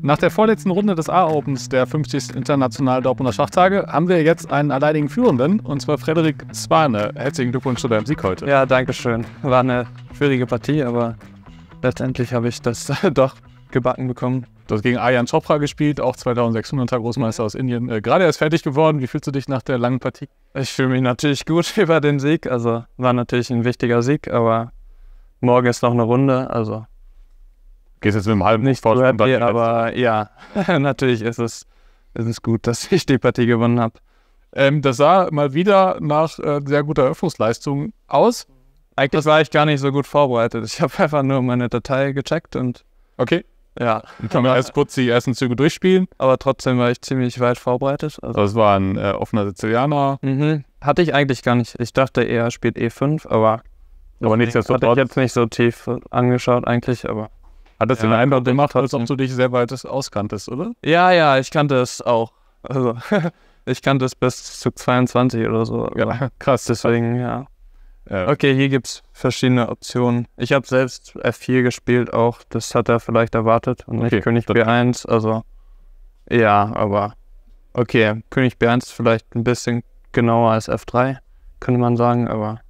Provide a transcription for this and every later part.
Nach der vorletzten Runde des A-Opens der 50. International Dortmunder Schachtage haben wir jetzt einen alleinigen Führenden, und zwar Frederik Swane. Herzlichen Glückwunsch zu deinem Sieg heute. Ja, danke schön. War eine schwierige Partie, aber letztendlich habe ich das doch gebacken bekommen. Du hast gegen Ayan Chopra gespielt, auch 2600er Großmeister aus Indien. Äh, gerade erst fertig geworden. Wie fühlst du dich nach der langen Partie? Ich fühle mich natürlich gut über den Sieg. Also war natürlich ein wichtiger Sieg, aber morgen ist noch eine Runde. Also Gehst jetzt mit dem halben Nicht Vorsprung happy, aber ja, natürlich ist es, ist es gut, dass ich die Partie gewonnen habe. Ähm, das sah mal wieder nach äh, sehr guter Eröffnungsleistung aus. Eigentlich war ich gar nicht so gut vorbereitet. Ich habe einfach nur meine Datei gecheckt und. Okay. Ja. Dann kann man erst kurz die ersten Züge durchspielen. Aber trotzdem war ich ziemlich weit vorbereitet. Also das also, war ein äh, offener Sizilianer. Mhm. Hatte ich eigentlich gar nicht. Ich dachte, er spielt E5, aber. Aber nichtsdestotrotz. Hatte ich jetzt nicht so tief angeschaut, eigentlich, aber. Hat das ja, den Eindruck gemacht, als ob du dich sehr weit auskanntest, oder? Ja, ja, ich kannte es auch. Also, ich kannte es bis zu 22 oder so. Ja, krass. Deswegen, ja. ja. Okay, hier gibt es verschiedene Optionen. Ich habe selbst F4 gespielt auch. Das hat er vielleicht erwartet. Und okay, nicht König B1. Also, ja, aber. Okay, König B1 ist vielleicht ein bisschen genauer als F3, könnte man sagen, aber.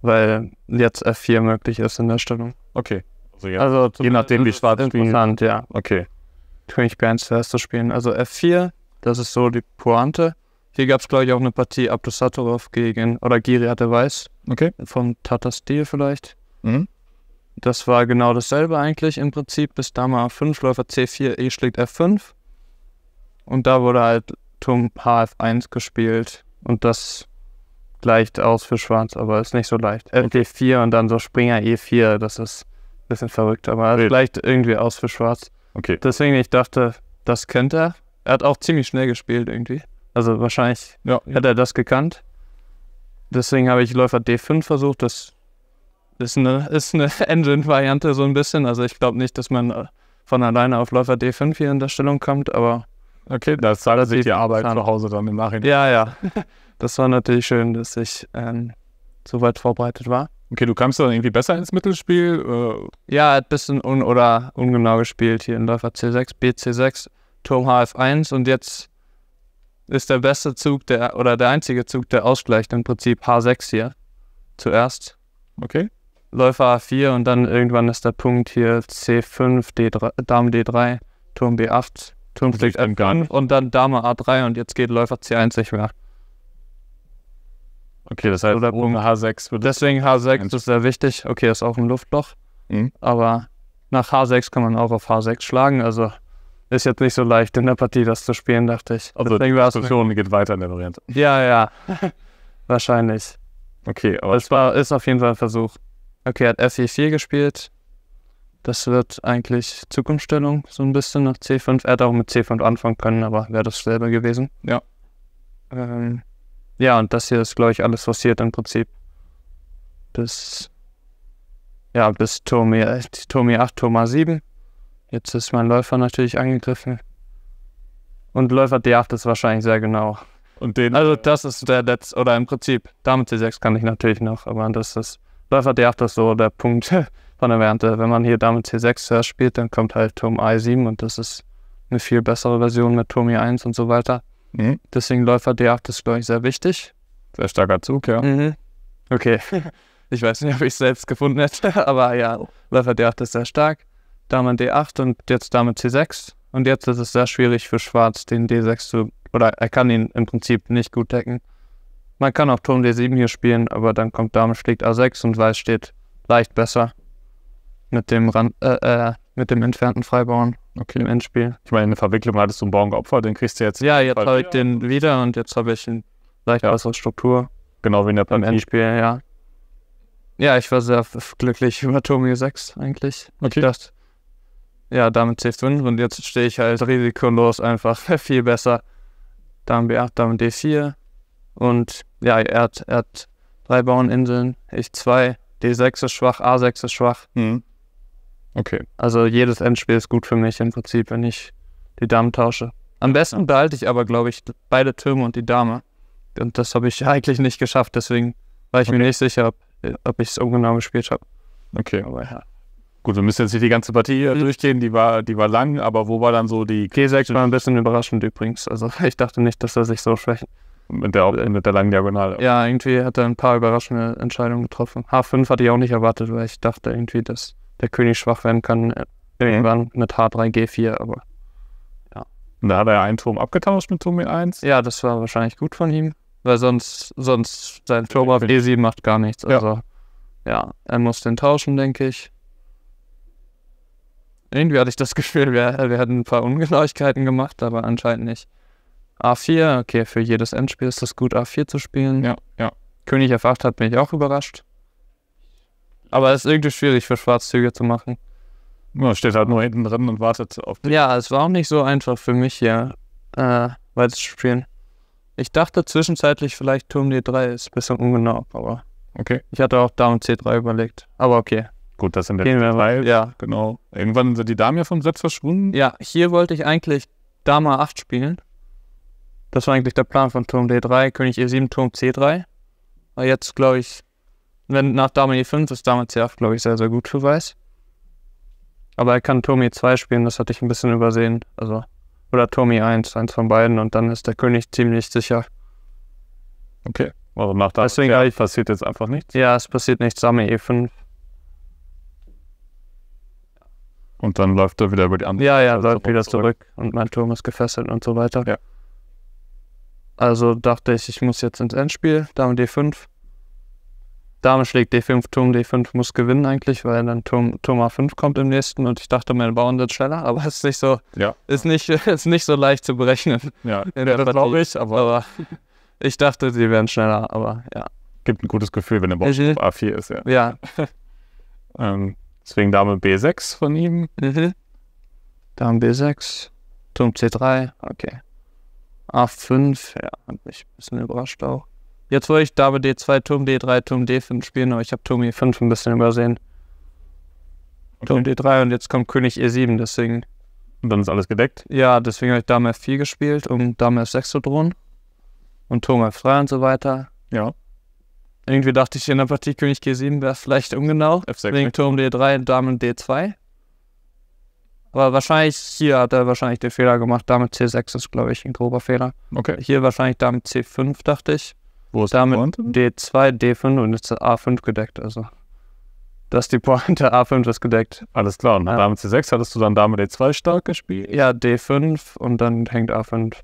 Weil jetzt F4 möglich ist in der Stellung. Okay. Also, ja. also je nachdem, wie schwarz Interessant, ja. Okay. König Bären zuerst zu spielen. Also F4, das ist so die Pointe. Hier gab es, glaube ich, auch eine Partie Abdusatorov gegen, oder Giri hatte Weiß. Okay. Von Tata Steel vielleicht. Mhm. Das war genau dasselbe eigentlich im Prinzip, bis Dame A5, Läufer C4, E schlägt F5. Und da wurde halt Turm HF1 gespielt. Und das gleicht aus für Schwarz, aber ist nicht so leicht. Okay. FD4 und dann so Springer E4, das ist bisschen verrückt, aber Bild. vielleicht irgendwie aus für Schwarz. Okay. Deswegen, ich dachte, das könnte er. Er hat auch ziemlich schnell gespielt irgendwie. Also wahrscheinlich ja. hätte er das gekannt. Deswegen habe ich Läufer D5 versucht. Das ist eine, ist eine Engine-Variante so ein bisschen. Also ich glaube nicht, dass man äh, von alleine auf Läufer D5 hier in der Stellung kommt, aber. Okay, das zahlt sich die Arbeit kann. zu Hause dann im Nachhinein. Ja, ja. das war natürlich schön, dass ich ähm, so weit vorbereitet war. Okay, du kamst dann irgendwie besser ins Mittelspiel? Äh. Ja, ein bisschen un oder ungenau gespielt hier in Läufer C6, BC6, Turm HF1 und jetzt ist der beste Zug der oder der einzige Zug, der ausgleicht im Prinzip H6 hier zuerst. Okay. Läufer A4 und dann irgendwann ist der Punkt hier C5, D3, Dame D3, Turm B8, Turm schlägt F5 und dann Dame A3 und jetzt geht Läufer C1 nicht mehr. Okay, das heißt, oder um H6 würde Deswegen H6 ist sehr wichtig. Okay, ist auch ein Luftloch. Mhm. Aber nach H6 kann man auch auf H6 schlagen. Also ist jetzt nicht so leicht in der Partie das zu spielen, dachte ich. Also Deswegen die Diskussion geht weiter in der Variante. Ja, ja. Wahrscheinlich. Okay, aber. Es war, ist auf jeden Fall ein Versuch. Okay, er hat FE4 gespielt. Das wird eigentlich Zukunftsstellung, so ein bisschen nach C5. Er hätte auch mit C5 anfangen können, aber wäre dasselbe gewesen. Ja. Ähm, ja, und das hier ist, glaube ich, alles, was hier im Prinzip bis, ja, bis Turm, Turm 8, Turm 7. Jetzt ist mein Läufer natürlich angegriffen. Und Läufer D8 ist wahrscheinlich sehr genau. Und den, also das ist der letzte, oder im Prinzip, damit C6 kann ich natürlich noch, aber das ist, Läufer D8 ist so der Punkt von der Variante. Wenn man hier damit C6 spielt, dann kommt halt Turm I7 und das ist eine viel bessere Version mit Turm E1 und so weiter. Mhm. Deswegen Läufer D8 ist, glaube ich, sehr wichtig. Sehr starker Zug, ja. Mhm. Okay. Ich weiß nicht, ob ich es selbst gefunden hätte, aber ja, Läufer D8 ist sehr stark. Dame D8 und jetzt Dame C6. Und jetzt ist es sehr schwierig für Schwarz, den D6 zu. Oder er kann ihn im Prinzip nicht gut decken. Man kann auch Turm D7 hier spielen, aber dann kommt Dame schlägt A6 und Weiß steht leicht besser mit dem, Rand, äh, äh, mit dem entfernten Freibauern. Okay. Im Endspiel. Ich meine, in der Verwicklung hattest du einen Baum geopfert, den kriegst du jetzt. Ja, jetzt habe ich den wieder und jetzt habe ich eine leicht ja. bessere Struktur. Genau wie in der Partie. Im Endspiel, ja. Ja, ich war sehr glücklich über Tomio 6 eigentlich. Okay. Ich dachte, ja, damit C5 und jetzt stehe ich halt risikolos einfach viel besser. Dame B8, Dame D4. Und ja, er hat, er hat drei Bauerninseln, ich zwei. D6 ist schwach, A6 ist schwach. Mhm. Okay. Also jedes Endspiel ist gut für mich im Prinzip, wenn ich die Damen tausche. Am besten behalte ich aber, glaube ich, beide Türme und die Dame. Und das habe ich eigentlich nicht geschafft, deswegen war ich okay. mir nicht sicher, ob, ob ich es ungenau gespielt habe. Okay. Aber ja. Gut, wir müssen jetzt nicht die ganze Partie mhm. durchgehen, die war, die war lang, aber wo war dann so die. G6 war ein bisschen überraschend übrigens. Also ich dachte nicht, dass er sich so schwächt. Mit der, äh, mit der langen Diagonale. Ja, irgendwie hat er ein paar überraschende Entscheidungen getroffen. H5 hatte ich auch nicht erwartet, weil ich dachte irgendwie, dass der König schwach werden kann. Äh, mhm. Irgendwann mit H3, G4, aber ja. Und da hat er einen Turm abgetauscht mit Turm E1. Ja, das war wahrscheinlich gut von ihm, weil sonst, sonst sein Turm auf E7 macht gar nichts. Also, ja. ja, er muss den tauschen, denke ich. Irgendwie hatte ich das Gefühl, wir, wir hätten ein paar Ungenauigkeiten gemacht, aber anscheinend nicht. A4, okay, für jedes Endspiel ist das gut, A4 zu spielen. Ja, ja. König F8 hat mich auch überrascht. Aber es ist irgendwie schwierig für Schwarzzüge zu machen. Man steht halt nur hinten drin und wartet auf dich. Ja, es war auch nicht so einfach für mich, hier äh, weiter zu spielen. Ich dachte zwischenzeitlich vielleicht Turm D3 ist ein bisschen ungenau, aber okay. ich hatte auch Dame C3 überlegt. Aber okay. Gut, das sind Gehen wir mal. Ja. Genau. Irgendwann sind die Damen ja vom Satz verschwunden. Ja, hier wollte ich eigentlich Dame a 8 spielen. Das war eigentlich der Plan von Turm D3, König E7, Turm C3. Aber jetzt, glaube ich, wenn nach Dame e 5 ist damals ja, glaube ich, sehr, sehr gut für Weiß. Aber er kann Tomi 2 spielen, das hatte ich ein bisschen übersehen. Also, oder Tomi 1, eins von beiden und dann ist der König ziemlich sicher. Okay. Also nach Dame Deswegen ich, passiert jetzt einfach nichts. Ja, es passiert nichts, Dame E5. Und dann läuft er wieder über die andere Ja, ja, läuft wieder zurück. zurück. und mein Turm ist gefesselt und so weiter. Ja. Also dachte ich, ich muss jetzt ins Endspiel, Dame D5. Dame schlägt D5, Turm D5 muss gewinnen eigentlich, weil dann Turm, Turm A5 kommt im nächsten und ich dachte, meine Bauern sind schneller, aber es ist nicht so, ja. ist nicht, ist nicht so leicht zu berechnen. Ja, in der das glaube ich, aber, aber ich dachte, sie wären schneller, aber ja. Gibt ein gutes Gefühl, wenn der Bauer mhm. auf A4 ist, ja. Ja. ähm, deswegen Dame B6 von ihm. Mhm. Dame B6, Turm C3, okay. A5, ja, hat mich ein bisschen überrascht auch. Jetzt wollte ich Dame D2, Turm D3, Turm D5 spielen, aber ich habe Turm E5 ein bisschen übersehen. Okay. Turm D3 und jetzt kommt König E7, deswegen. Und dann ist alles gedeckt? Ja, deswegen habe ich Dame F4 gespielt, um Dame F6 zu drohen. Und Turm e F3 und so weiter. Ja. Irgendwie dachte ich in der Partie König G7 wäre vielleicht ungenau. F6 ne? wegen Turm D3 und Dame D2. Aber wahrscheinlich, hier hat er wahrscheinlich den Fehler gemacht. Dame C6 ist, glaube ich, ein grober Fehler. Okay. Hier wahrscheinlich Dame C5, dachte ich. Wo ist Damit die Pointe? D2, D5 und jetzt A5 gedeckt. Also, das ist die Pointe. A5 ist gedeckt. Alles klar. Und ne? ja. Dame C6 hattest du dann Dame D2 stark gespielt? Ja, D5 und dann hängt A5.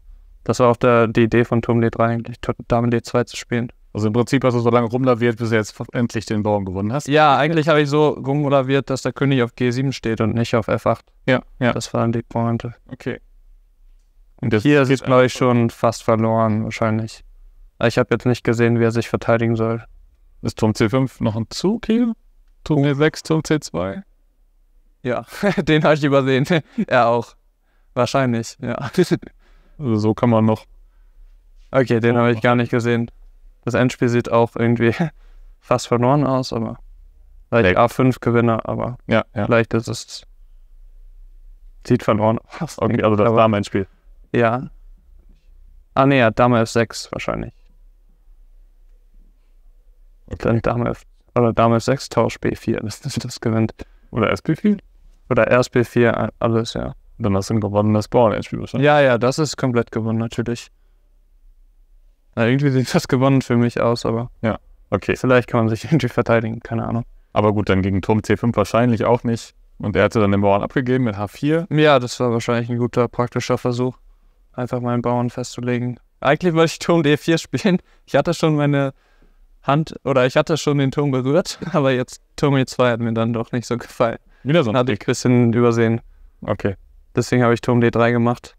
Das war auch der, die Idee von Turm D3, eigentlich Dame D2 zu spielen. Also im Prinzip hast du so lange rumlaviert, bis du jetzt endlich den Baum gewonnen hast. Ja, eigentlich habe ich so rumlaviert, dass der König auf G7 steht und nicht auf F8. Ja, ja. Das waren die Pointe. Okay. Und, und hier ist es, glaube ich, schon fast verloren, wahrscheinlich. Äh, ich habe jetzt nicht gesehen, wie er sich verteidigen soll. Ist Turm C5 noch ein Zug hier? Turm C6, Turm C2? Ja, den habe ich übersehen. er auch. Wahrscheinlich, ja. Also so kann man noch. Okay, den habe ich oh. gar nicht gesehen. Das Endspiel sieht auch irgendwie fast verloren aus, aber. Vielleicht A5 Gewinner, aber ja, ja. vielleicht ist es. Sieht verloren aus. Okay, also das war mein Spiel. Ja. Ah, nee, ja, Dame F6 wahrscheinlich. Okay. Dann Dame oder Dame 6 Tausch B4, dass das, das gewinnt. Oder SP4? Oder RSP4, alles, ja. Dann hast du ein gewonnenes Bauernspiel wahrscheinlich. Ja, ja, das ist komplett gewonnen, natürlich. Na, irgendwie sieht das gewonnen für mich aus, aber. Ja, okay. Vielleicht kann man sich irgendwie verteidigen, keine Ahnung. Aber gut, dann gegen Turm C5 wahrscheinlich auch nicht. Und er hatte dann den Bauern abgegeben mit H4. Ja, das war wahrscheinlich ein guter praktischer Versuch, einfach meinen Bauern festzulegen. Eigentlich wollte ich Turm D4 spielen. Ich hatte schon meine Hand, oder ich hatte schon den Turm berührt, aber jetzt Turmi 2 hat mir dann doch nicht so gefallen. Wieder so ein Hatte ich ein bisschen übersehen. Okay. Deswegen habe ich Turm D3 gemacht.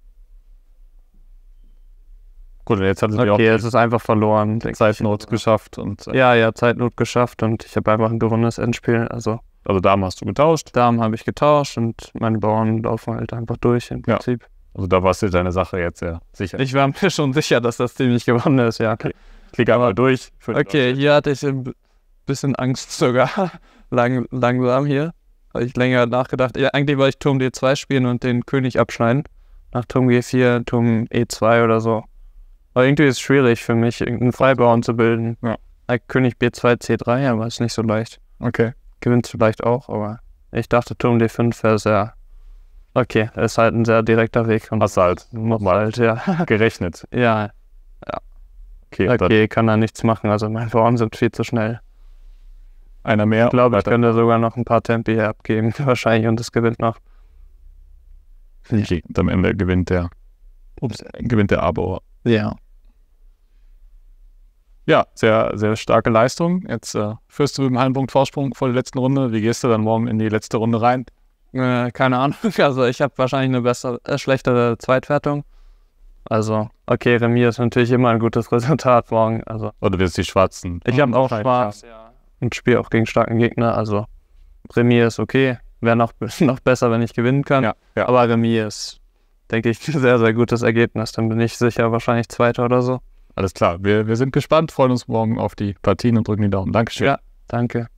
Gut, jetzt hat es okay, auch jetzt ist einfach verloren. Zeitnot geschafft und äh ja, ja, Zeitnot geschafft und ich habe einfach ein gewonnenes Endspiel. Also, also Damen hast du getauscht? Damen habe ich getauscht und meine Bauern laufen halt einfach durch im Prinzip. Ja. Also da warst du deine Sache jetzt sehr sicher. Ich war mir schon sicher, dass das ziemlich gewonnen ist, ja. Okay. Klick einmal durch. Okay, hier hatte ich ein bisschen Angst sogar. Lang, langsam hier. Habe ich länger nachgedacht. Ja, eigentlich wollte ich Turm D2 spielen und den König abschneiden. Nach Turm G4, Turm E2 oder so. Aber irgendwie ist es schwierig für mich, einen Freibauern zu bilden. Ja. König B2, C3, aber ist nicht so leicht. Okay. Gewinnt vielleicht auch, aber ich dachte, Turm D5 wäre sehr. Okay, ist halt ein sehr direkter Weg. Und Hast halt, halt ja. gerechnet. ja. ja. Okay, okay kann da nichts machen. Also meine Formen sind viel zu schnell. Einer mehr. Ich glaube, ich könnte sogar noch ein paar Tempi abgeben, wahrscheinlich, und es gewinnt noch. Okay, und am Ende gewinnt der. Ups. Gewinnt der Abo. Ja. Ja, sehr, sehr starke Leistung. Jetzt äh, führst du mit einem halben Punkt Vorsprung vor der letzten Runde. Wie gehst du dann morgen in die letzte Runde rein? Äh, keine Ahnung. Also ich habe wahrscheinlich eine bessere, äh, schlechtere Zweitwertung. Also, okay, Remis ist natürlich immer ein gutes Resultat morgen. Also. Oder wir sind die Schwarzen. Ich habe hm, auch Schwarz und spiele auch gegen starken Gegner. Also, Remis ist okay. Wäre noch, noch besser, wenn ich gewinnen kann. Ja, ja. Aber Remis ist, denke ich, ein sehr, sehr gutes Ergebnis. Dann bin ich sicher wahrscheinlich Zweiter oder so. Alles klar. Wir, wir sind gespannt, freuen uns morgen auf die Partien und drücken die Daumen. Dankeschön. Ja, danke.